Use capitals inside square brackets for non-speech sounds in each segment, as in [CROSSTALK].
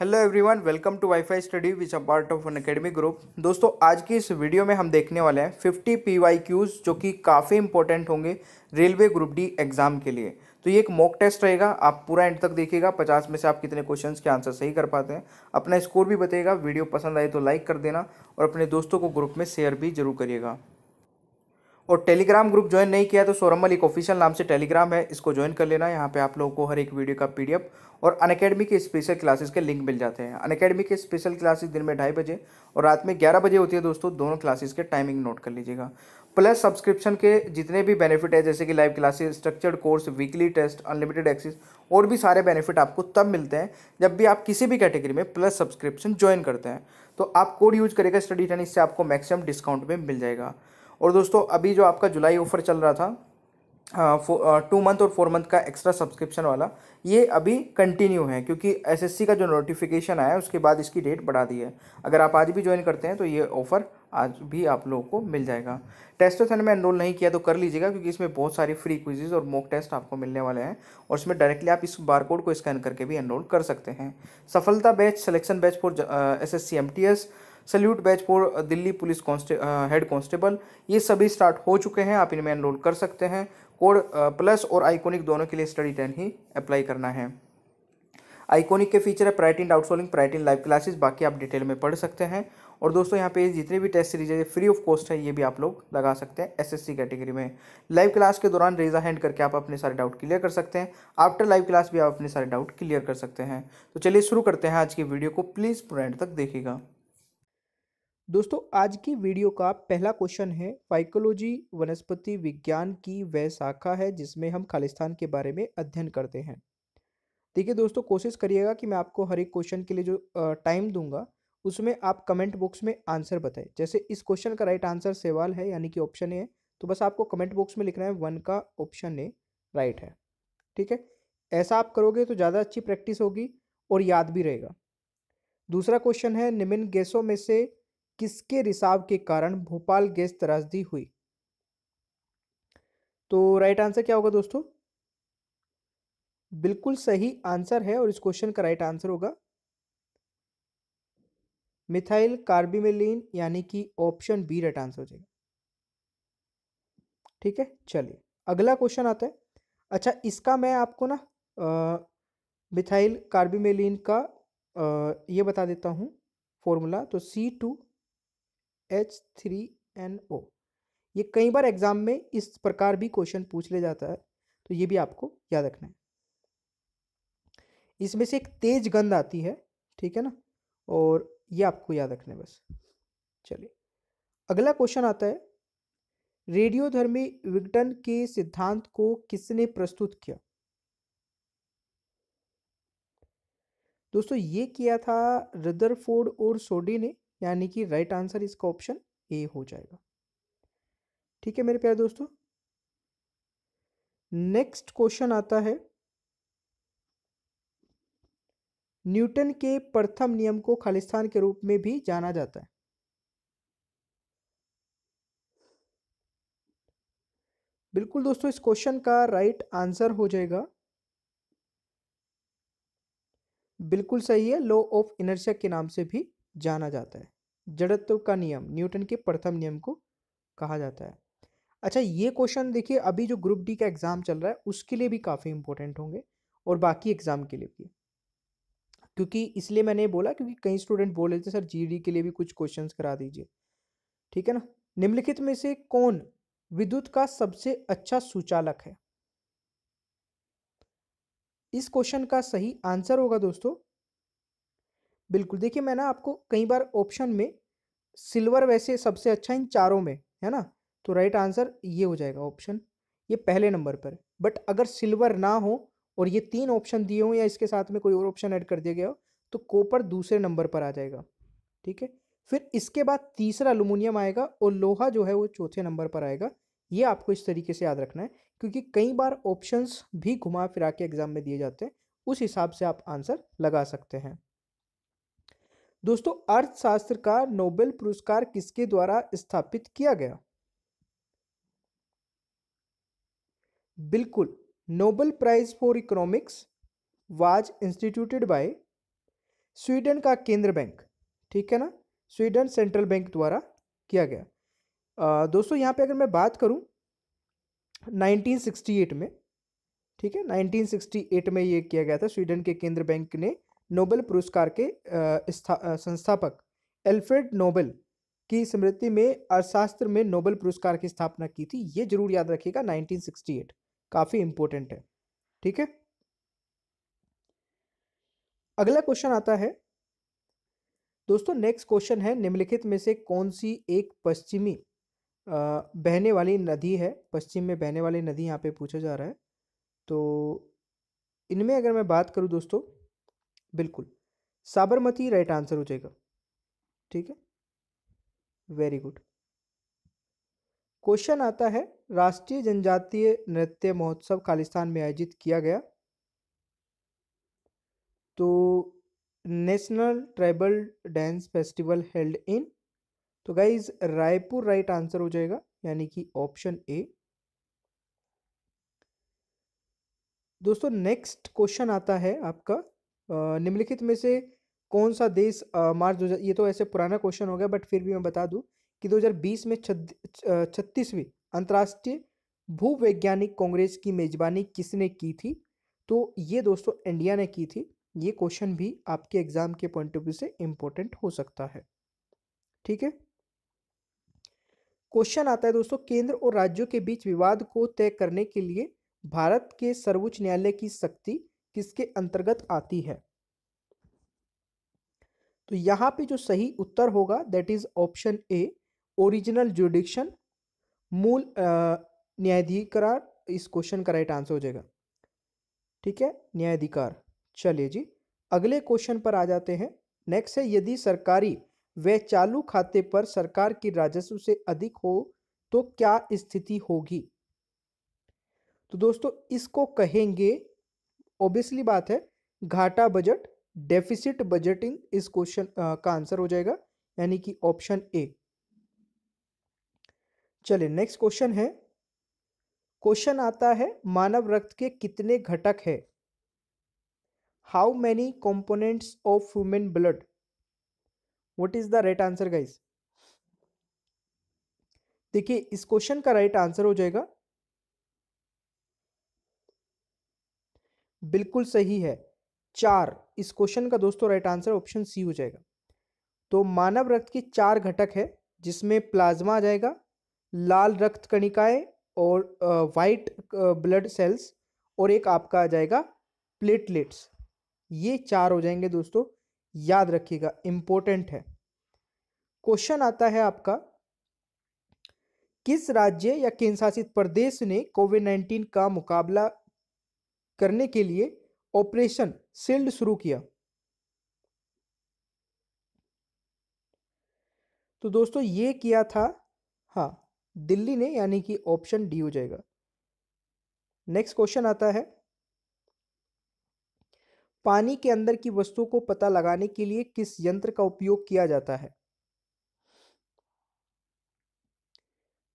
hello everyone welcome to wifi study which a part of Unacademy group दोस्तों आज की इस video में हम देखने वाले हैं 50 पी वाई क्यूज़ जो कि काफ़ी इंपॉर्टेंट होंगे रेलवे ग्रुप डी एग्ज़ाम के लिए तो ये एक मॉक टेस्ट रहेगा आप पूरा एंड तक देखिएगा पचास में से आप कितने क्वेश्चंस के आंसर सही कर पाते हैं अपना स्कोर भी बताइएगा वीडियो पसंद आए तो लाइक कर देना और अपने दोस्तों को ग्रुप में शेयर भी जरूर करिएगा और टेलीग्राम ग्रुप ज्वाइन नहीं किया तो सोरमल एक ऑफिशियल नाम से टेलीग्राम है इसको ज्वाइन कर लेना यहाँ पे आप लोगों को हर एक वीडियो का पीडीएफ और अनकेडमी के स्पेशल क्लासेस के लिंक मिल जाते हैं अनकेडमी के स्पेशल क्लासेस दिन में ढाई बजे और रात में ग्यारह बजे होती है दोस्तों दोनों क्लासेस के टाइमिंग नोट कर लीजिएगा प्लस सब्सक्रिप्शन के जितने भी बेनिफिट है जैसे कि live classes structured course weekly test unlimited access और भी सारे बेनिफिट आपको तब मिलते हैं जब भी आप किसी भी कैटेगरी में प्लस सब्सक्रिप्शन ज्वाइन करते हैं तो आप कोड यूज करेगा स्टडी टेन इससे आपको मैक्सिमम डिस्काउंट में मिल जाएगा और दोस्तों अभी जो आपका जुलाई ऑफर चल रहा था टू मंथ और फोर मंथ का एक्स्ट्रा सब्सक्रिप्शन वाला ये अभी कंटिन्यू है क्योंकि एसएससी का जो नोटिफिकेशन आया उसके बाद इसकी डेट बढ़ा दी है अगर आप आज भी ज्वाइन करते हैं तो ये ऑफ़र आज भी आप लोगों को मिल जाएगा टेस्टोथन में एनरोल नहीं किया तो कर लीजिएगा क्योंकि इसमें बहुत सारी फ्री क्विजेज और मॉक टेस्ट आपको मिलने वाले हैं और इसमें डायरेक्टली आप इस बारकोड को स्कैन करके भी एनरोल कर सकते हैं सफलता batch selection batch for S S C M T S salute batch for Delhi police constable head constable ये सभी स्टार्ट हो चुके हैं आप इनमें एनरोल कर सकते हैं कोड प्लस और आइकोनिक दोनों के लिए स्टडी टेन ही अप्लाई करना है आइकोनिक के फीचर है प्राइटिन आउटसोलिंग प्राइटिन लाइव क्लासेस बाकी आप डिटेल में पढ़ सकते हैं और दोस्तों यहाँ पे जितने भी टेस्ट सीरीज है फ्री ऑफ कॉस्ट है ये भी आप लोग लगा सकते हैं एसएससी कैटेगरी में लाइव क्लास के दौरान रेजा हैंड करके आप अपने सारे डाउट क्लियर कर सकते हैं आफ्टर लाइव क्लास भी आप अपने सारे डाउट क्लियर कर सकते हैं तो चलिए शुरू करते हैं आज की वीडियो को प्लीज़ पूरा एंड तक देखेगा दोस्तों आज की वीडियो का पहला क्वेश्चन है फाइकोलॉजी वनस्पति विज्ञान की वह शाखा है जिसमें हम खालिस्तान के बारे में अध्ययन करते हैं देखिए दोस्तों कोशिश करिएगा कि मैं आपको हर एक क्वेश्चन के लिए जो टाइम दूंगा उसमें आप कमेंट बॉक्स में आंसर बताएं जैसे इस क्वेश्चन का राइट आंसर सेवाल है यानी कि ऑप्शन ए तो बस आपको कमेंट बॉक्स में लिखना है वन का ऑप्शन ए राइट है ठीक है ऐसा आप करोगे तो ज़्यादा अच्छी प्रैक्टिस होगी और याद भी रहेगा दूसरा क्वेश्चन है निम्न गैसों में से किसके रिसाव के कारण भोपाल गैस त्रासदी हुई तो राइट आंसर क्या होगा दोस्तों बिल्कुल सही आंसर है और इस क्वेश्चन का राइट आंसर होगा मिथाइल कार्बिमेलिन यानी कि ऑप्शन बी राइट आंसर हो जाएगा ठीक है चलिए अगला क्वेश्चन आता है अच्छा इसका मैं आपको ना मिथाइल कार्बिमेलिन का आ, ये बता देता हूँ फॉर्मूला तो C two H three N O ये कई बार एग्जाम में इस प्रकार भी क्वेश्चन पूछ ले जाता है तो ये भी आपको याद रखना है इसमें से एक तेज गंध आती है ठीक है ना और ये आपको याद रखना है बस चलिए अगला क्वेश्चन आता है रेडियोधर्मी विघटन के सिद्धांत को किसने प्रस्तुत किया दोस्तों ये किया था रदरफोर्ड और सोडी ने यानी कि राइट आंसर इसका ऑप्शन ए हो जाएगा ठीक है मेरे प्यारे दोस्तों नेक्स्ट क्वेश्चन आता है न्यूटन के प्रथम नियम को खालिस्तान के रूप में भी जाना जाता है बिल्कुल दोस्तों इस क्वेश्चन का राइट आंसर हो जाएगा बिल्कुल सही है लॉ ऑफ इनर्शिया के नाम से भी जाना जाता है जड़त्व का नियम न्यूटन के प्रथम नियम को कहा जाता है अच्छा ये क्वेश्चन देखिए अभी जो ग्रुप डी का एग्ज़ाम चल रहा है उसके लिए भी काफ़ी इंपॉर्टेंट होंगे और बाकी एग्ज़ाम के लिए भी क्योंकि इसलिए मैंने बोला क्योंकि कई स्टूडेंट बोल रहे थे सर जीडी के लिए भी कुछ क्वेश्चंस करा दीजिए ठीक है ना निम्नलिखित में से कौन विद्युत का सबसे अच्छा सुचालक है इस क्वेश्चन का सही आंसर होगा दोस्तों बिल्कुल देखिए मैं ना आपको कई बार ऑप्शन में सिल्वर वैसे सबसे अच्छा इन चारों में है ना तो राइट आंसर ये हो जाएगा ऑप्शन ये पहले नंबर पर बट अगर सिल्वर ना हो और ये तीन ऑप्शन दिए हों या इसके साथ में कोई और ऑप्शन ऐड कर दिया गया हो तो कोपर दूसरे नंबर पर आ जाएगा ठीक है फिर इसके बाद तीसरा अलूमिनियम आएगा और लोहा जो है वो चौथे नंबर पर आएगा ये आपको इस तरीके से याद रखना है क्योंकि कई बार ऑप्शंस भी घुमा फिरा के एग्ज़ाम में दिए जाते हैं उस हिसाब से आप आंसर लगा सकते हैं दोस्तों अर्थशास्त्र का नोबेल पुरस्कार किसके द्वारा स्थापित किया गया बिल्कुल Nobel prize for economics was instituted by Sweden का केंद्र बैंक ठीक है ना स्वीडन सेंट्रल बैंक द्वारा किया गया आ, दोस्तों यहाँ पे अगर मैं बात करूँ 1968 में ठीक है 1968 में ये किया गया था स्वीडन के केंद्र बैंक ने नोबेल पुरस्कार के संस्थापक एल्फ्रेड नोबेल की स्मृति में अर्थशास्त्र में नोबेल पुरस्कार की स्थापना की थी ये जरूर याद रखिएगा 1968 काफ़ी इंपॉर्टेंट है ठीक है अगला क्वेश्चन आता है दोस्तों नेक्स्ट क्वेश्चन है निम्नलिखित में से कौन सी एक पश्चिमी बहने वाली नदी है पश्चिम में बहने वाली नदी यहाँ पे पूछा जा रहा है तो इनमें अगर मैं बात करूँ दोस्तों बिल्कुल साबरमती राइट आंसर हो जाएगा ठीक है वेरी गुड क्वेश्चन आता है राष्ट्रीय जनजातीय नृत्य महोत्सव खालिस्तान में आयोजित किया गया तो national tribal dance festival held in तो गाइज रायपुर राइट आंसर हो जाएगा यानी कि ऑप्शन ए दोस्तों नेक्स्ट क्वेश्चन आता है आपका निम्नलिखित में से कौन सा देश मार्च दो ये तो ऐसे पुराना क्वेश्चन हो गया बट फिर भी मैं बता दूँ कि 2020 में छत्तीसवीं अंतर्राष्ट्रीय भूवैज्ञानिक कांग्रेस की मेजबानी किसने की थी तो ये दोस्तों इंडिया ने की थी ये क्वेश्चन भी आपके एग्जाम के पॉइंट ऑफ व्यू से इम्पोर्टेंट हो सकता है ठीक है क्वेश्चन आता है दोस्तों केंद्र और राज्यों के बीच विवाद को तय करने के लिए भारत के सर्वोच्च न्यायालय की शक्ति किसके अंतर्गत आती है तो यहाँ पे जो सही उत्तर होगा that is option A original jurisdiction मूल न्यायाधिकार इस क्वेश्चन का राइट आंसर हो जाएगा ठीक है न्यायाधिकार चलिए जी अगले क्वेश्चन पर आ जाते हैं नेक्स्ट है यदि सरकारी व चालू खाते पर सरकार की राजस्व से अधिक हो तो क्या स्थिति होगी तो दोस्तों इसको कहेंगे ऑब्वियसली बात है घाटा बजट डेफिसिट बजटिंग इस क्वेश्चन का आंसर हो जाएगा यानी कि ऑप्शन ए चलिए नेक्स्ट क्वेश्चन है क्वेश्चन आता है मानव रक्त के कितने घटक है how many components of human blood what is the right answer guys देखिए इस क्वेश्चन का राइट right आंसर हो जाएगा बिल्कुल सही है चार इस क्वेश्चन का दोस्तों राइट आंसर ऑप्शन सी हो जाएगा तो मानव रक्त के चार घटक है जिसमें प्लाज्मा आ जाएगा लाल रक्त कणिकाएं और वाइट ब्लड सेल्स और एक आपका आ जाएगा प्लेटलेट्स ये चार हो जाएंगे दोस्तों याद रखिएगा इंपॉर्टेंट है क्वेश्चन आता है आपका किस राज्य या केंद्रशासित प्रदेश ने कोविड नाइन्टीन का मुकाबला करने के लिए ऑपरेशन सील्ड शुरू किया तो दोस्तों ये किया था हाँ दिल्ली ने यानी कि ऑप्शन डी हो जाएगा नेक्स्ट क्वेश्चन आता है पानी के अंदर की वस्तुओं को पता लगाने के लिए किस यंत्र का उपयोग किया जाता है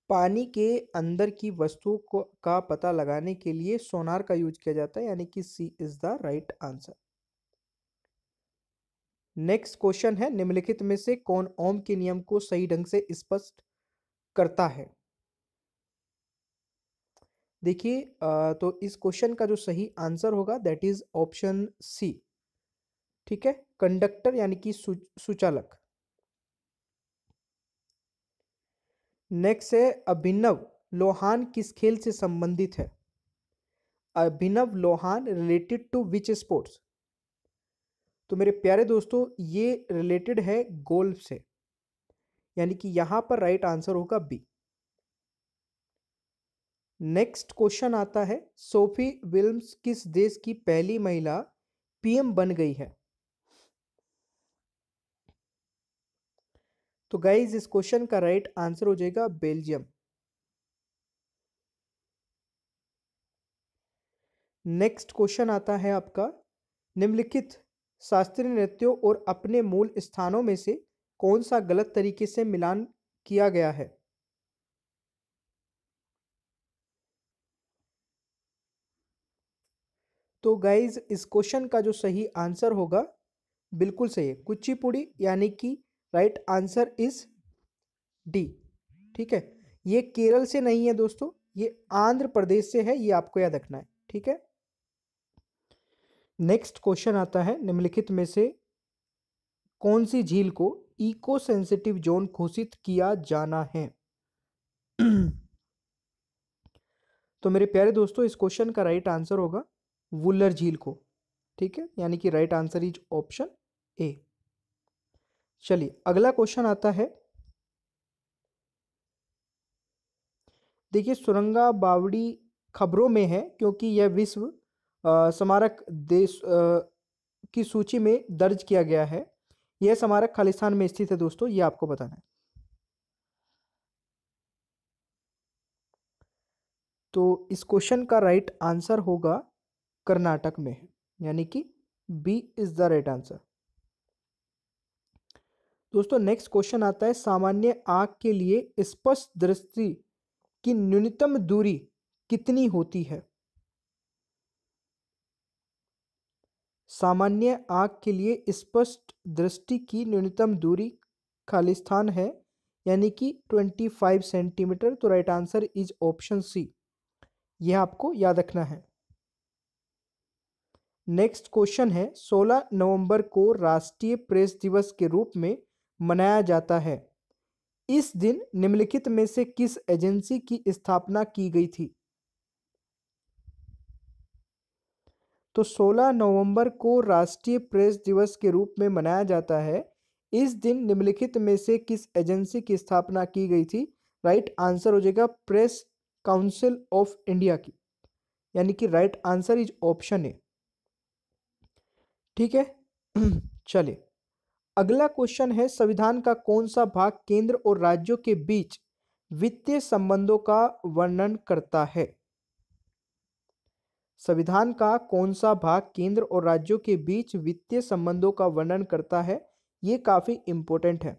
पानी के अंदर की वस्तु को का पता लगाने के लिए सोनार का यूज किया जाता है यानी कि C is the right answer next question है निम्नलिखित में से कौन ओम के नियम को सही ढंग से स्पष्ट करता है देखिए तो इस क्वेश्चन का जो सही आंसर होगा दैट इज ऑप्शन सी ठीक है कंडक्टर यानी कि सुचालक नेक्स्ट है अभिनव लोहान किस खेल से संबंधित है Abhinav Lohan related to which sports तो मेरे प्यारे दोस्तों ये रिलेटेड है गोल्फ से यानी कि यहां पर राइट आंसर होगा बी नेक्स्ट क्वेश्चन आता है सोफी विल्म्स किस देश की पहली महिला पीएम बन गई है तो गाइज इस क्वेश्चन का राइट आंसर हो जाएगा बेल्जियम नेक्स्ट क्वेश्चन आता है आपका निम्नलिखित शास्त्रीय नृत्यों और अपने मूल स्थानों में से कौन सा गलत तरीके से मिलान किया गया है तो गाइज इस क्वेश्चन का जो सही आंसर होगा बिल्कुल सही है कुचिपुड़ी यानी कि राइट आंसर इज डी ठीक है ये केरल से नहीं है दोस्तों ये आंध्र प्रदेश से है ये आपको याद रखना है ठीक है नेक्स्ट क्वेश्चन आता है निम्नलिखित में से कौन सी झील को इको सेंसिटिव जोन घोषित किया जाना है [CLEARS THROAT] तो मेरे प्यारे दोस्तों इस क्वेश्चन का राइट आंसर होगा वुलर झील को ठीक है यानी कि right answer is option A चलिए अगला क्वेश्चन आता है देखिए सुरंगा बावड़ी खबरों में है क्योंकि यह विश्व स्मारक देश आ, की सूची में दर्ज किया गया है यह स्मारक खालिस्तान में स्थित है दोस्तों यह आपको बताना है तो इस क्वेश्चन का राइट आंसर होगा कर्नाटक में है यानी कि B is the right answer दोस्तों नेक्स्ट क्वेश्चन आता है सामान्य आँख के लिए स्पष्ट दृष्टि की न्यूनतम दूरी कितनी होती है सामान्य आँख के लिए स्पष्ट दृष्टि की न्यूनतम दूरी स्थान है यानी कि ट्वेंटी फाइव सेंटीमीटर तो right answer is option C यह आपको याद रखना है नेक्स्ट क्वेश्चन है 16 नवंबर को राष्ट्रीय प्रेस दिवस के रूप में मनाया जाता है इस दिन निम्नलिखित में से किस एजेंसी की स्थापना की गई थी तो 16 नवंबर को राष्ट्रीय प्रेस दिवस के रूप में मनाया जाता है इस दिन निम्नलिखित में से किस एजेंसी की स्थापना की गई थी राइट आंसर हो जाएगा प्रेस काउंसिल ऑफ इंडिया की यानी कि right answer is option A ठीक है [CLEARS THROAT] चलिए अगला क्वेश्चन है संविधान का कौन सा भाग केंद्र और राज्यों के बीच वित्तीय संबंधों का वर्णन करता है संविधान का कौन सा भाग केंद्र और राज्यों के बीच वित्तीय संबंधों का वर्णन करता है ये काफ़ी इंपॉर्टेंट है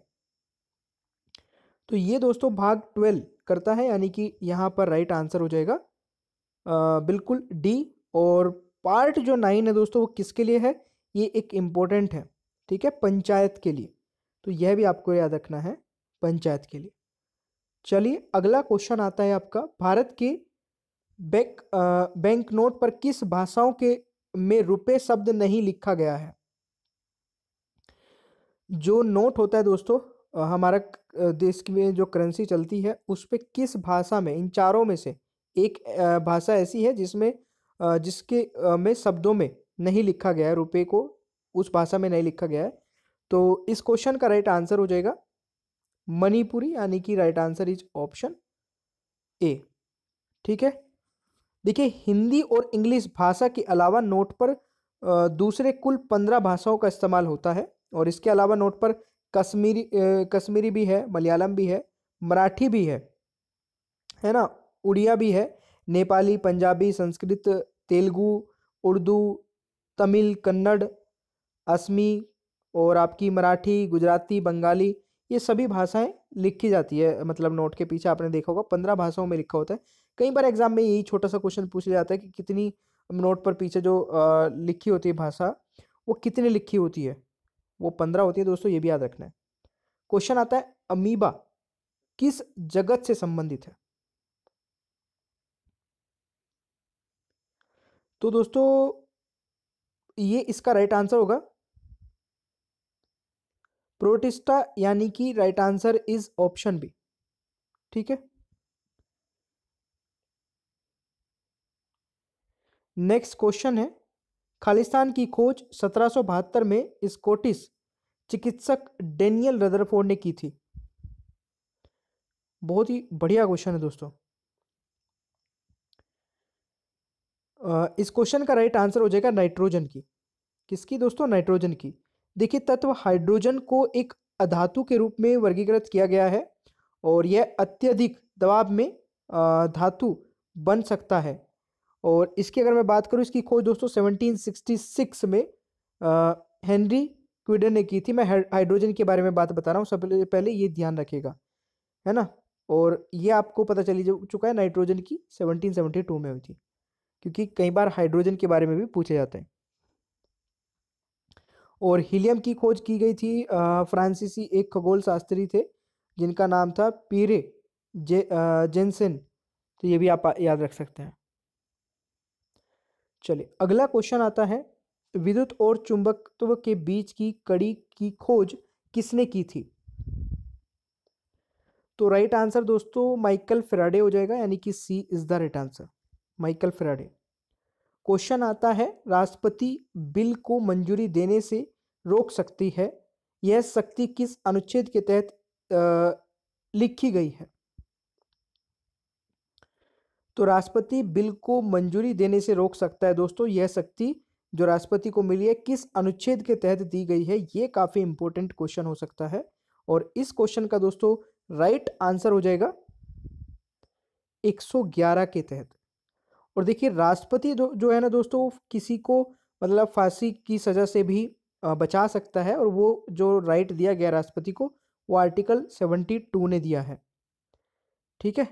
तो ये दोस्तों भाग ट्वेल्व करता है यानी कि यहां पर राइट आंसर हो जाएगा आ, बिल्कुल डी और पार्ट जो नाइन है दोस्तों वो किसके लिए है ये एक इंपॉर्टेंट है ठीक है पंचायत के लिए तो यह भी आपको याद रखना है पंचायत के लिए चलिए अगला क्वेश्चन आता है आपका भारत के बैंक बैंक नोट पर किस भाषाओं के में रुपए शब्द नहीं लिखा गया है जो नोट होता है दोस्तों हमारा देश में जो करेंसी चलती है उस पर किस भाषा में इन चारों में से एक भाषा ऐसी है जिसमें जिसके में शब्दों में नहीं लिखा गया है रुपये को उस भाषा में नहीं लिखा गया है तो इस क्वेश्चन का राइट आंसर हो जाएगा मणिपुरी यानी कि right answer is option A ठीक है देखिए हिंदी और इंग्लिश भाषा के अलावा नोट पर दूसरे कुल पंद्रह भाषाओं का इस्तेमाल होता है और इसके अलावा नोट पर कश्मीरी कश्मीरी भी है मलयालम भी है मराठी भी है है ना उड़िया भी है नेपाली पंजाबी संस्कृत तेलुगु उर्दू तमिल कन्नड़ असमी और आपकी मराठी गुजराती बंगाली ये सभी भाषाएं लिखी जाती है मतलब नोट के पीछे आपने देखा होगा पंद्रह भाषाओं में लिखा होता है कई बार एग्जाम में यही छोटा सा क्वेश्चन पूछा जाता है कि कितनी नोट पर पीछे जो लिखी होती है भाषा वो कितनी लिखी होती है वो पंद्रह होती है दोस्तों ये भी याद रखना है क्वेश्चन आता है अमीबा किस जगत से संबंधित है तो दोस्तों ये इसका राइट आंसर होगा प्रोटिस्टा यानी कि right answer is option B ठीक है नेक्स्ट क्वेश्चन है खालिस्तान की खोज सत्रह में स्कॉटिश चिकित्सक डेनियल रदरफोर्ड ने की थी बहुत ही बढ़िया क्वेश्चन है दोस्तों इस क्वेश्चन का राइट आंसर हो जाएगा नाइट्रोजन की किसकी दोस्तों नाइट्रोजन की देखिए तत्व हाइड्रोजन को एक अधातु के रूप में वर्गीकृत किया गया है और यह अत्यधिक दबाव में धातु बन सकता है और इसकी अगर मैं बात करूँ इसकी खोज दोस्तों 1766 में हेनरी क्विडन ने की थी मैं हाइड्रोजन के बारे में बात बता रहा हूँ सबसे पहले ये ध्यान रखेगा है ना और ये आपको पता चली चुका है नाइट्रोजन की 1772 में हुई थी क्योंकि कई बार हाइड्रोजन के बारे में भी पूछे जाते हैं और हीलियम की खोज की गई थी फ्रांसीसी एक खगोल शास्त्री थे जिनका नाम था पीरे जे जेंसन तो ये भी आप याद रख सकते हैं चलिए अगला क्वेश्चन आता है विद्युत और चुंबकत्व के बीच की कड़ी की खोज किसने की थी तो राइट आंसर दोस्तों माइकल फिराडे हो जाएगा यानी कि C is the right answer Michael Faraday question आता है राष्ट्रपति बिल को मंजूरी देने से रोक सकती है यह शक्ति किस अनुच्छेद के तहत आ, लिखी गई है तो राष्ट्रपति बिल को मंजूरी देने से रोक सकता है दोस्तों यह शक्ति जो राष्ट्रपति को मिली है किस अनुच्छेद के तहत दी गई है ये काफ़ी इंपॉर्टेंट क्वेश्चन हो सकता है और इस क्वेश्चन का दोस्तों राइट आंसर हो जाएगा 111 के तहत और देखिए राष्ट्रपति जो जो है ना दोस्तों किसी को मतलब फांसी की सज़ा से भी बचा सकता है और वो जो राइट दिया गया राष्ट्रपति को वो आर्टिकल सेवेंटी टू ने दिया है ठीक है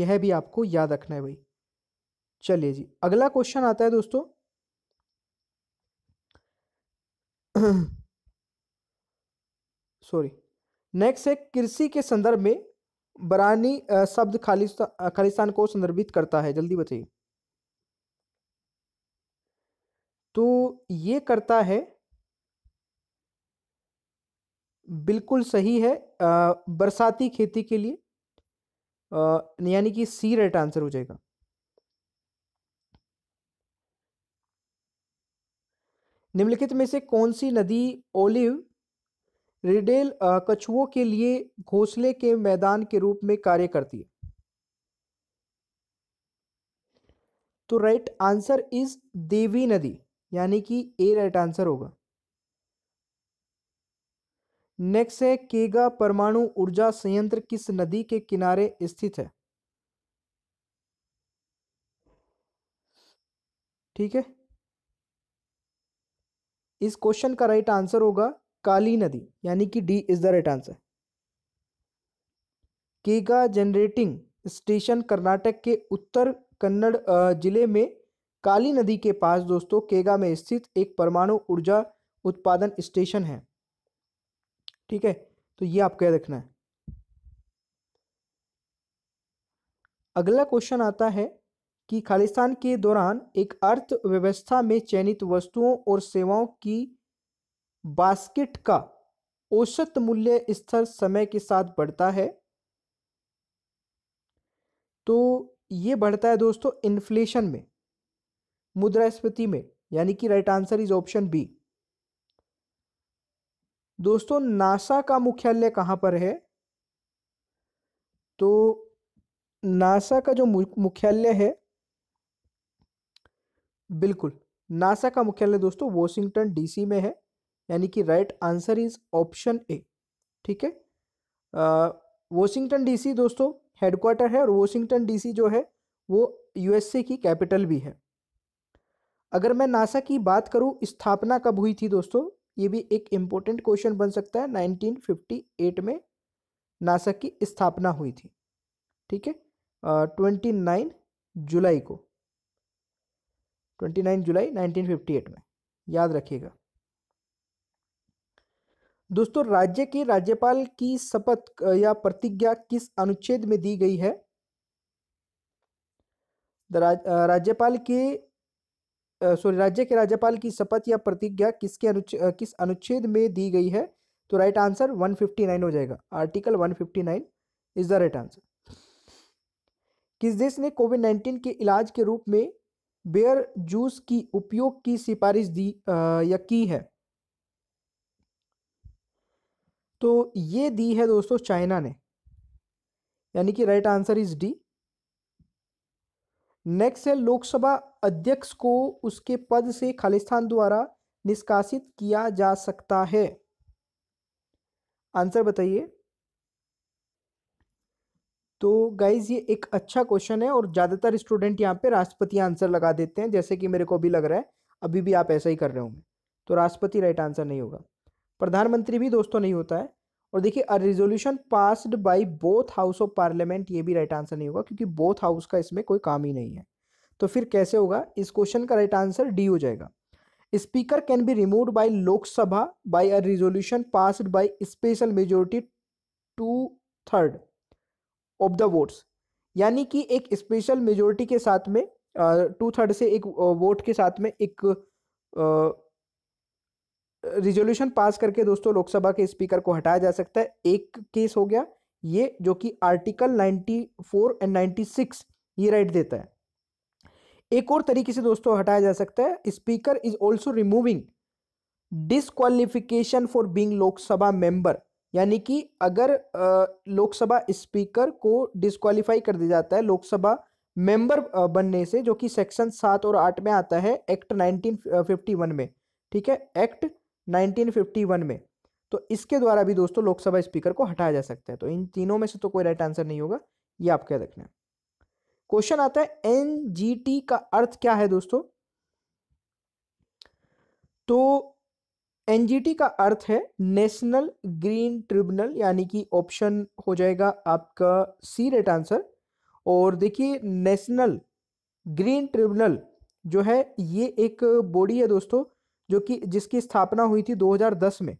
यह भी आपको याद रखना है भाई चलिए जी अगला क्वेश्चन आता है दोस्तों [CLEARS THROAT] सॉरी नेक्स्ट है कृषि के संदर्भ में बरानी शब्द खालिस्तान खालिस्तान को संदर्भित करता है जल्दी बताइए तो ये करता है बिल्कुल सही है बरसाती खेती के लिए यानी कि सी राइट आंसर हो जाएगा निम्नलिखित में से कौन सी नदी ओलिव रिडेल कछुओं के लिए घोंसले के मैदान के रूप में कार्य करती है तो राइट आंसर इज देवी नदी यानी कि ए राइट आंसर होगा नेक्स्ट है केगा परमाणु ऊर्जा संयंत्र किस नदी के किनारे स्थित है ठीक है इस क्वेश्चन का राइट आंसर होगा काली नदी यानी कि D is the right answer Kaiga generating station Karnataka के उत्तर कन्नड़ जिले में काली नदी के पास दोस्तों केगा में स्थित एक परमाणु ऊर्जा उत्पादन स्टेशन है ठीक है तो ये आपको याद रखना है अगला क्वेश्चन आता है कि खालिस्तान के दौरान एक अर्थव्यवस्था में चयनित वस्तुओं और सेवाओं की बास्केट का औसत मूल्य स्तर समय के साथ बढ़ता है तो ये बढ़ता है दोस्तों इन्फ्लेशन में मुद्रास्फीति में यानी कि right answer is option B दोस्तों नासा का मुख्यालय कहां पर है तो नासा का जो मुख्यालय है बिल्कुल नासा का मुख्यालय दोस्तों वॉशिंगटन डीसी में है यानी कि right answer is option A ठीक है वॉशिंगटन डीसी दोस्तों हेडक्वार्टर है और वॉशिंगटन डीसी जो है वो यूएसए की कैपिटल भी है अगर मैं नासा की बात करूँ स्थापना कब हुई थी दोस्तों ये भी एक इम्पोर्टेंट क्वेश्चन बन सकता है 1958 में नासा की स्थापना हुई थी ठीक है ट्वेंटी नाइन जुलाई को ट्वेंटी नाइन जुलाई 1958 में याद रखिएगा दोस्तों राज्य के राज्यपाल की शपथ या प्रतिज्ञा किस अनुच्छेद में दी गई है राज्यपाल के सॉरी राज्य के राज्यपाल की शपथ या प्रतिज्ञा किसके अनुच किस अनुच्छेद में दी गई है तो राइट आंसर 159 हो जाएगा article 159 is the right answer किस देश ने कोविड नाइन्टीन के इलाज के रूप में बेयर जूस की उपयोग की सिफारिश दी आ, या की है तो ये दी है दोस्तों चाइना ने यानी कि right answer is D next है लोकसभा अध्यक्ष को उसके पद से खालिस्तान द्वारा निष्कासित किया जा सकता है आंसर बताइए तो गाइज ये एक अच्छा क्वेश्चन है और ज़्यादातर स्टूडेंट यहाँ पे राष्ट्रपति आंसर लगा देते हैं जैसे कि मेरे को भी लग रहा है अभी भी आप ऐसा ही कर रहे होंगे तो राष्ट्रपति राइट आंसर नहीं होगा प्रधानमंत्री भी दोस्तों नहीं होता है और देखिए a resolution passed by both house of parliament ये भी राइट आंसर नहीं होगा क्योंकि बोथ हाउस का इसमें कोई काम ही नहीं है तो फिर कैसे होगा इस क्वेश्चन का राइट आंसर डी हो जाएगा speaker can be remove by Lok Sabha by a resolution passed by special majority two third of the votes यानी कि एक स्पेशल मेजोरिटी के साथ में टू थर्ड से एक वोट के साथ में एक रिजोल्यूशन पास करके दोस्तों लोकसभा के स्पीकर को हटाया जा सकता है एक केस हो गया ये जो कि आर्टिकल 94 एंड 96 ये राइट देता है एक और तरीके से दोस्तों हटाया जा सकता है speaker is also removing disqualification for being Lok Sabha member यानी कि अगर लोकसभा स्पीकर को डिसक्वालीफाई कर दिया जाता है लोकसभा मेंबर बनने से जो कि सेक्शन सात और आठ में आता है एक्ट 1951 में ठीक है एक्ट 1951 में तो इसके द्वारा भी दोस्तों लोकसभा स्पीकर को हटाया जा सकता है तो इन तीनों में से तो कोई राइट आंसर नहीं होगा ये आप क्या रखना क्वेश्चन आता है एन का अर्थ क्या है दोस्तों तो एन का अर्थ है नेशनल ग्रीन ट्रिब्यूनल यानी कि ऑप्शन हो जाएगा आपका सी रेट आंसर और देखिए नेशनल ग्रीन ट्रिब्यूनल जो है ये एक बॉडी है दोस्तों जो कि जिसकी स्थापना हुई थी 2010 में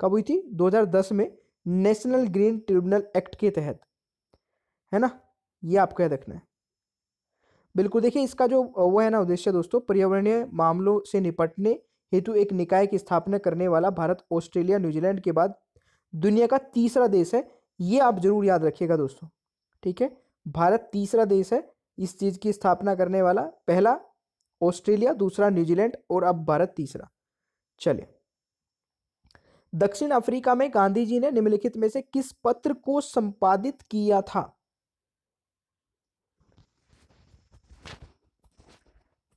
कब हुई थी 2010 में नेशनल ग्रीन ट्रिब्यूनल एक्ट के तहत है ना ये आपको याद रखना है बिल्कुल देखिए इसका जो वो है ना उद्देश्य दोस्तों पर्यावरणीय मामलों से निपटने हेतु एक निकाय की स्थापना करने वाला भारत ऑस्ट्रेलिया न्यूजीलैंड के बाद दुनिया का तीसरा देश है ये आप जरूर याद रखिएगा दोस्तों ठीक है भारत तीसरा देश है इस चीज़ की स्थापना करने वाला पहला ऑस्ट्रेलिया दूसरा न्यूजीलैंड और अब भारत तीसरा चले दक्षिण अफ्रीका में गांधी जी ने निम्नलिखित में से किस पत्र को संपादित किया था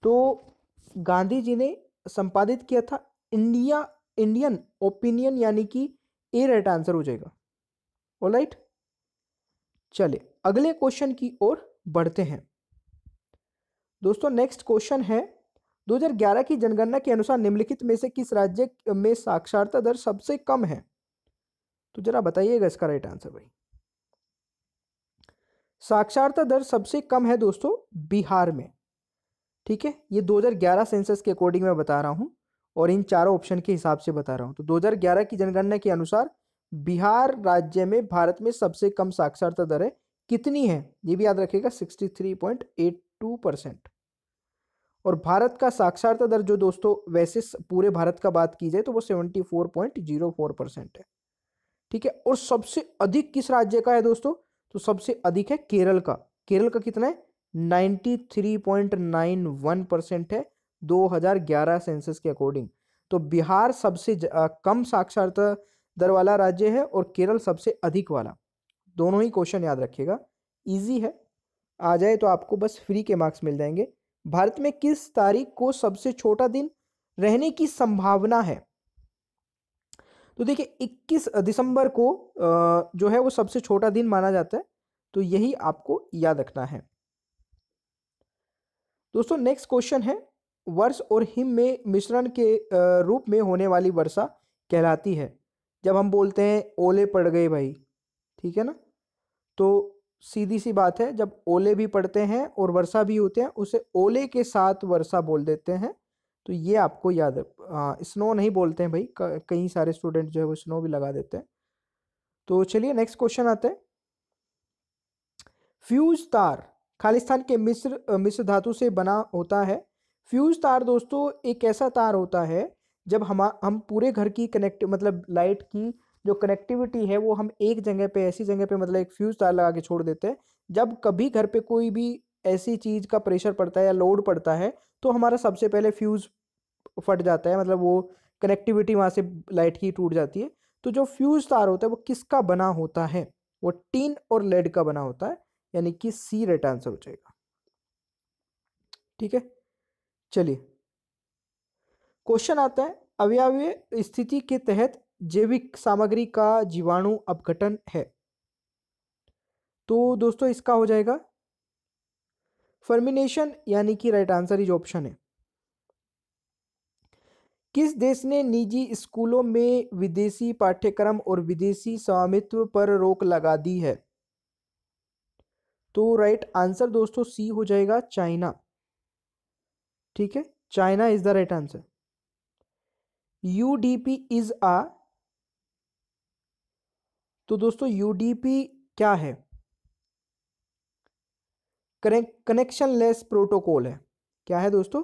तो गांधी जी ने संपादित किया था इंडिया इंडियन ओपिनियन यानी कि ए राइट आंसर हो जाएगा ऑलराइट चले अगले क्वेश्चन की ओर बढ़ते हैं दोस्तों नेक्स्ट क्वेश्चन है 2011 की जनगणना के अनुसार निम्नलिखित में से किस राज्य में साक्षरता दर सबसे कम है तो जरा बताइएगा इसका राइट आंसर भाई साक्षरता दर सबसे कम है दोस्तों बिहार में ठीक है ये 2011 सेंसस के अकॉर्डिंग मैं बता रहा हूँ और इन चारों ऑप्शन के हिसाब से बता रहा हूँ तो 2011 की जनगणना के अनुसार बिहार राज्य में भारत में सबसे कम साक्षरता दर है कितनी है ये भी याद रखिएगा एट टू परसेंट और भारत का साक्षरता दर जो दोस्तों वैसे पूरे भारत का बात की जाए तो वो seventy four point zero four percent है ठीक है और सबसे अधिक किस राज्य का है दोस्तों तो सबसे अधिक है केरल का केरल का कितना है ninety three point nine one percent है दो हजार ग्यारह सेंसस के अकॉर्डिंग तो बिहार सबसे कम साक्षरता दर वाला राज्य है और केरल सबसे अधिक वाला दोनों ही क्वेश्चन याद रखिएगा ईजी है आ जाए तो आपको बस फ्री के मार्क्स मिल जाएंगे भारत में किस तारीख को सबसे छोटा दिन रहने की संभावना है तो देखिए 21 दिसंबर को जो है वो सबसे छोटा दिन माना जाता है तो यही आपको याद रखना है दोस्तों नेक्स्ट क्वेश्चन है वर्ष और हिम में मिश्रण के रूप में होने वाली वर्षा कहलाती है जब हम बोलते हैं ओले पड़ गए भाई ठीक है ना तो सीधी सी बात है जब ओले भी पड़ते हैं और वर्षा भी होते हैं उसे ओले के साथ वर्षा बोल देते हैं तो ये आपको याद है स्नो नहीं बोलते हैं भाई कई सारे स्टूडेंट जो है वो स्नो भी लगा देते हैं तो चलिए नेक्स्ट क्वेश्चन आते हैं फ्यूज तार खालिस्तान के मिस्र मिस्र धातु से बना होता है फ्यूज तार दोस्तों एक ऐसा तार होता है जब हम हम पूरे घर की कनेक्ट मतलब लाइट की जो कनेक्टिविटी है वो हम एक जगह पे ऐसी जगह पे मतलब एक फ्यूज तार लगा के छोड़ देते हैं जब कभी घर पे कोई भी ऐसी चीज़ का प्रेशर पड़ता है या लोड पड़ता है तो हमारा सबसे पहले फ्यूज़ फट जाता है मतलब वो कनेक्टिविटी वहां से लाइट की टूट जाती है तो जो फ्यूज़ तार होता है वो किसका बना होता है वो टीन और लेड का बना होता है यानी कि सी रेट आंसर हो जाएगा ठीक है चलिए क्वेश्चन आता है अवयव स्थिति के तहत जैविक सामग्री का जीवाणु अपघटन है तो दोस्तों इसका हो जाएगा फर्मिनेशन यानी कि राइट आंसर इज ऑप्शन है किस देश ने निजी स्कूलों में विदेशी पाठ्यक्रम और विदेशी स्वामित्व पर रोक लगा दी है तो राइट आंसर दोस्तों सी हो जाएगा चाइना ठीक है China is the right answer U D P is uh तो दोस्तों यूडीपी क्या है कनेक्शन लेस प्रोटोकॉल है क्या है दोस्तों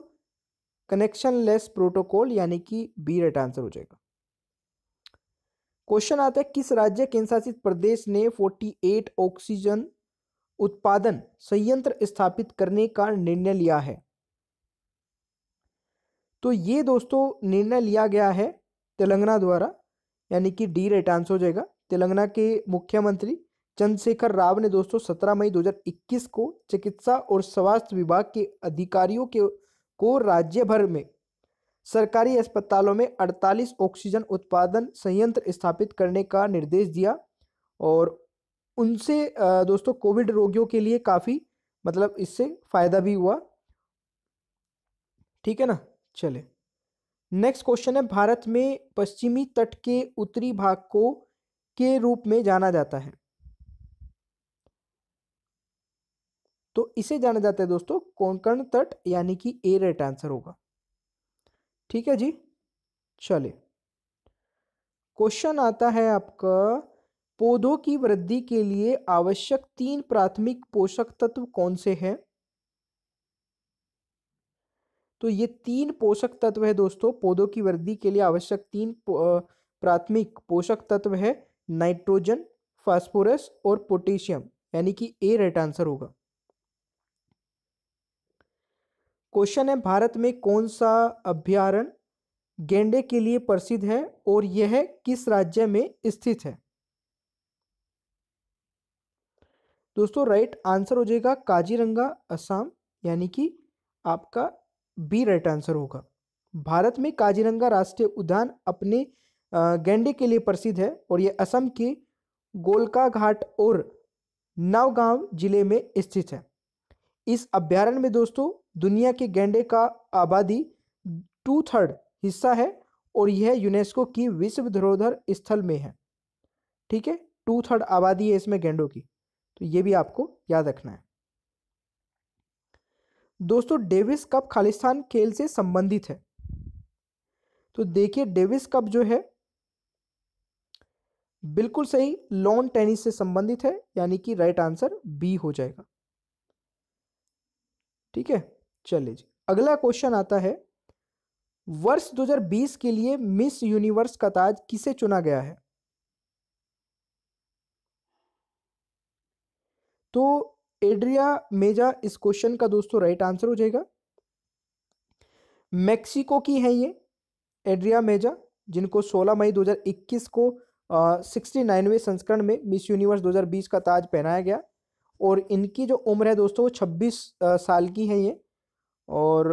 कनेक्शन लेस प्रोटोकॉल यानी कि बी राइट आंसर हो जाएगा क्वेश्चन आता है किस राज्य केंद्रशासित प्रदेश ने 48 ऑक्सीजन उत्पादन संयंत्र स्थापित करने का निर्णय लिया है तो ये दोस्तों निर्णय लिया गया है तेलंगाना द्वारा यानी कि डी राइट आंसर हो जाएगा तेलंगाना के मुख्यमंत्री चंद्रशेखर राव ने दोस्तों सत्रह मई 2021 को चिकित्सा और स्वास्थ्य विभाग के अधिकारियों के को राज्य भर में सरकारी अस्पतालों में 48 ऑक्सीजन उत्पादन संयंत्र स्थापित करने का निर्देश दिया और उनसे दोस्तों कोविड रोगियों के लिए काफ़ी मतलब इससे फायदा भी हुआ ठीक है ना चले नेक्स्ट क्वेश्चन है भारत में पश्चिमी तट के उत्तरी भाग को के रूप में जाना जाता है तो इसे जाना जाता है दोस्तों कोंकण तट यानी कि ए राइट आंसर होगा ठीक है जी चले क्वेश्चन आता है आपका पौधों की वृद्धि के लिए आवश्यक तीन प्राथमिक पोषक तत्व कौन से हैं तो ये तीन पोषक तत्व है दोस्तों पौधों की वृद्धि के लिए आवश्यक तीन प्राथमिक पोषक तत्व है नाइट्रोजन फास्फोरस और पोटेशियम यानी कि ए राइट आंसर होगा क्वेश्चन है भारत में कौन सा अभ्यारण गेंडे के लिए प्रसिद्ध है और यह किस राज्य में स्थित है दोस्तों राइट आंसर हो जाएगा काजीरंगा असम यानी कि आपका बी राइट आंसर होगा भारत में काजीरंगा राष्ट्रीय उद्यान अपने गेंडे के लिए प्रसिद्ध है और ये असम की गोलका घाट और नवगांव जिले में स्थित है इस अभ्यारण्य में दोस्तों दुनिया के गेंडे का आबादी टू थर्ड हिस्सा है और यह यूनेस्को की विश्व धरोधर स्थल में है ठीक है टू थर्ड आबादी है इसमें गेंडों की तो ये भी आपको याद रखना है दोस्तों डेविस कप खालिस्तान खेल से संबंधित है तो देखिए डेविस कप जो है बिल्कुल सही लॉन टेनिस से संबंधित है यानी कि राइट आंसर बी हो जाएगा ठीक है चलिए जी अगला क्वेश्चन आता है वर्ष 2020 के लिए मिस यूनिवर्स का ताज किसे चुना गया है तो एड्रिया मेजा इस क्वेश्चन का दोस्तों राइट आंसर हो जाएगा मैक्सिको की है ये एड्रिया मेजा जिनको 16 मई 2021 को सिक्सटी नाइनवें संस्करण में मिस यूनिवर्स 2020 का ताज पहनाया गया और इनकी जो उम्र है दोस्तों वो छब्बीस साल की है ये और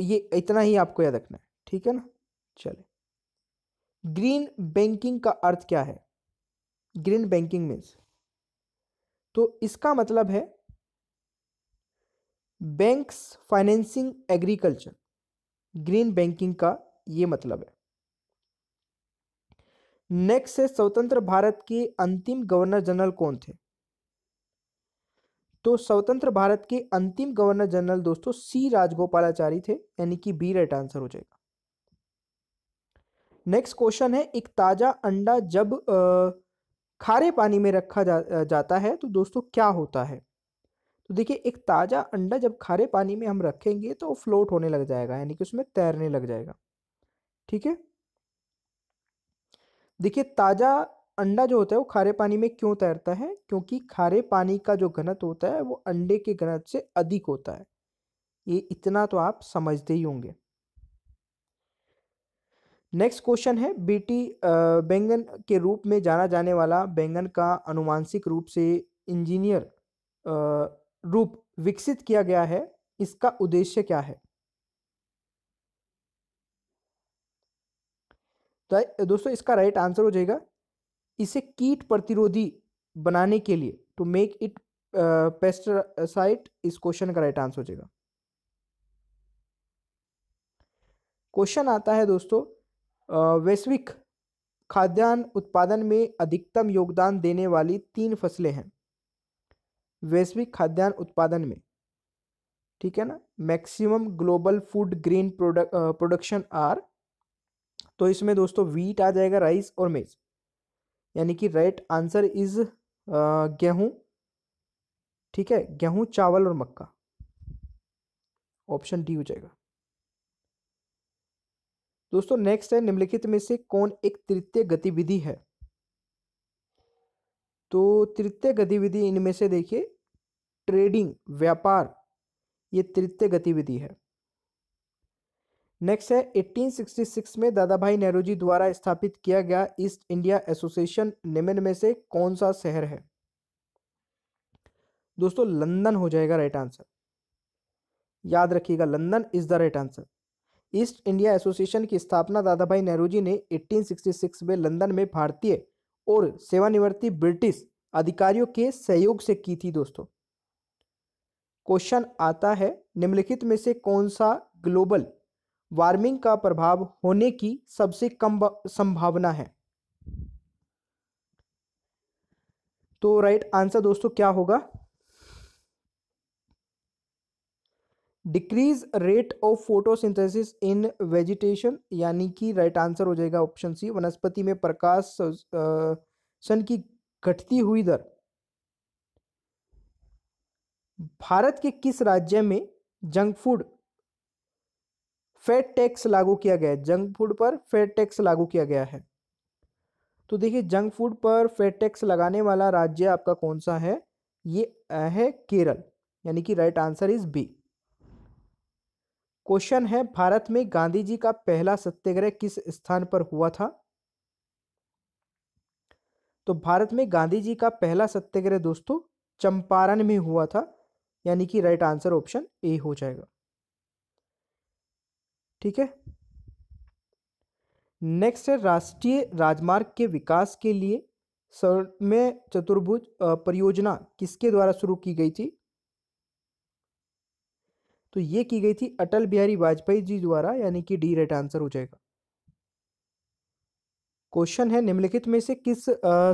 ये इतना ही आपको याद रखना है ठीक है ना चले ग्रीन बैंकिंग का अर्थ क्या है ग्रीन बैंकिंग मीन्स तो इसका मतलब है banks financing agriculture green banking का ये मतलब है नेक्स्ट है स्वतंत्र भारत के अंतिम गवर्नर जनरल कौन थे तो स्वतंत्र भारत के अंतिम गवर्नर जनरल दोस्तों सी राजगोपालाचारी थे यानी कि बी राइट आंसर हो जाएगा नेक्स्ट क्वेश्चन है एक ताज़ा अंडा जब आ, खारे पानी में रखा जा, जाता है तो दोस्तों क्या होता है तो देखिए एक ताज़ा अंडा जब खारे पानी में हम रखेंगे तो फ्लोट होने लग जाएगा यानी कि उसमें तैरने लग जाएगा ठीक है देखिए ताज़ा अंडा जो होता है वो खारे पानी में क्यों तैरता है क्योंकि खारे पानी का जो घनत्व होता है वो अंडे के घनत्व से अधिक होता है ये इतना तो आप समझते ही होंगे नेक्स्ट क्वेश्चन है बीटी बैंगन के रूप में जाना जाने वाला बैंगन का अनुवांशिक रूप से इंजीनियर रूप विकसित किया गया है इसका उद्देश्य क्या है तो दोस्तों इसका राइट आंसर हो जाएगा इसे कीट प्रतिरोधी बनाने के लिए टू मेक इट पेस्टिसाइड इस क्वेश्चन का राइट आंसर हो जाएगा क्वेश्चन आता है दोस्तों वैश्विक खाद्यान्न उत्पादन में अधिकतम योगदान देने वाली तीन फसलें हैं वैश्विक खाद्यान्न उत्पादन में ठीक है ना maximum global food grain production are तो इसमें दोस्तों वीट आ जाएगा राइस और मेज यानी कि राइट आंसर इज गेहूं ठीक है गेहूं चावल और मक्का ऑप्शन डी हो जाएगा दोस्तों नेक्स्ट है निम्नलिखित में से कौन एक तृतीय गतिविधि है तो तृतीय गतिविधि इनमें से देखिए ट्रेडिंग व्यापार ये तृतीय गतिविधि है नेक्स्ट है 1866 में दादा भाई नेहरू जी द्वारा स्थापित किया गया ईस्ट इंडिया एसोसिएशन निम्न में से कौन सा शहर है दोस्तों लंदन हो जाएगा राइट आंसर याद रखिएगा London is the right answer East India association की स्थापना दादा भाई नेहरू जी ने 1866 में लंदन में भारतीय और सेवानिवृत्ति ब्रिटिश अधिकारियों के सहयोग से की थी दोस्तों क्वेश्चन आता है निम्नलिखित में से कौन सा ग्लोबल वार्मिंग का प्रभाव होने की सबसे कम संभावना है तो राइट आंसर दोस्तों क्या होगा decrease rate of photosynthesis in vegetation यानी कि राइट आंसर हो जाएगा ऑप्शन सी वनस्पति में प्रकाश सन की घटती हुई दर भारत के किस राज्य में जंक फूड फैट टैक्स लागू किया गया है जंक फूड पर फैट टैक्स लागू किया गया है तो देखिए जंक फूड पर फैट टैक्स लगाने वाला राज्य आपका कौन सा है ये है केरल यानी कि right answer is B question है भारत में गांधी जी का पहला सत्याग्रह किस स्थान पर हुआ था तो भारत में गांधी जी का पहला सत्याग्रह दोस्तों चंपारण में हुआ था यानी कि राइट आंसर ऑप्शन ए हो जाएगा ठीक है नेक्स्ट है राष्ट्रीय राजमार्ग के विकास के लिए में चतुर्भुज परियोजना किसके द्वारा शुरू की गई थी तो ये की गई थी अटल बिहारी वाजपेयी जी द्वारा यानी कि डी राइट आंसर हो जाएगा क्वेश्चन है निम्नलिखित में से किस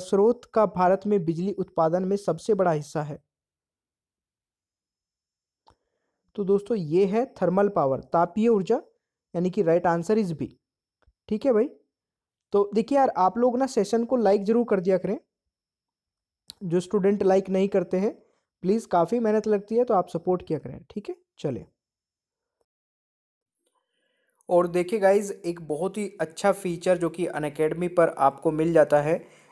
स्रोत का भारत में बिजली उत्पादन में सबसे बड़ा हिस्सा है तो दोस्तों ये है थर्मल पावर तापीय ऊर्जा यानी कि राइट आंसर इज बी ठीक है भाई तो देखिए यार आप लोग ना सेशन को लाइक ज़रूर कर दिया करें जो स्टूडेंट लाइक नहीं करते हैं प्लीज़ काफ़ी मेहनत लगती है तो आप सपोर्ट किया करें ठीक है चले और देखिए गाइज एक बहुत ही अच्छा फीचर जो कि अनकेडमी पर आपको मिल जाता है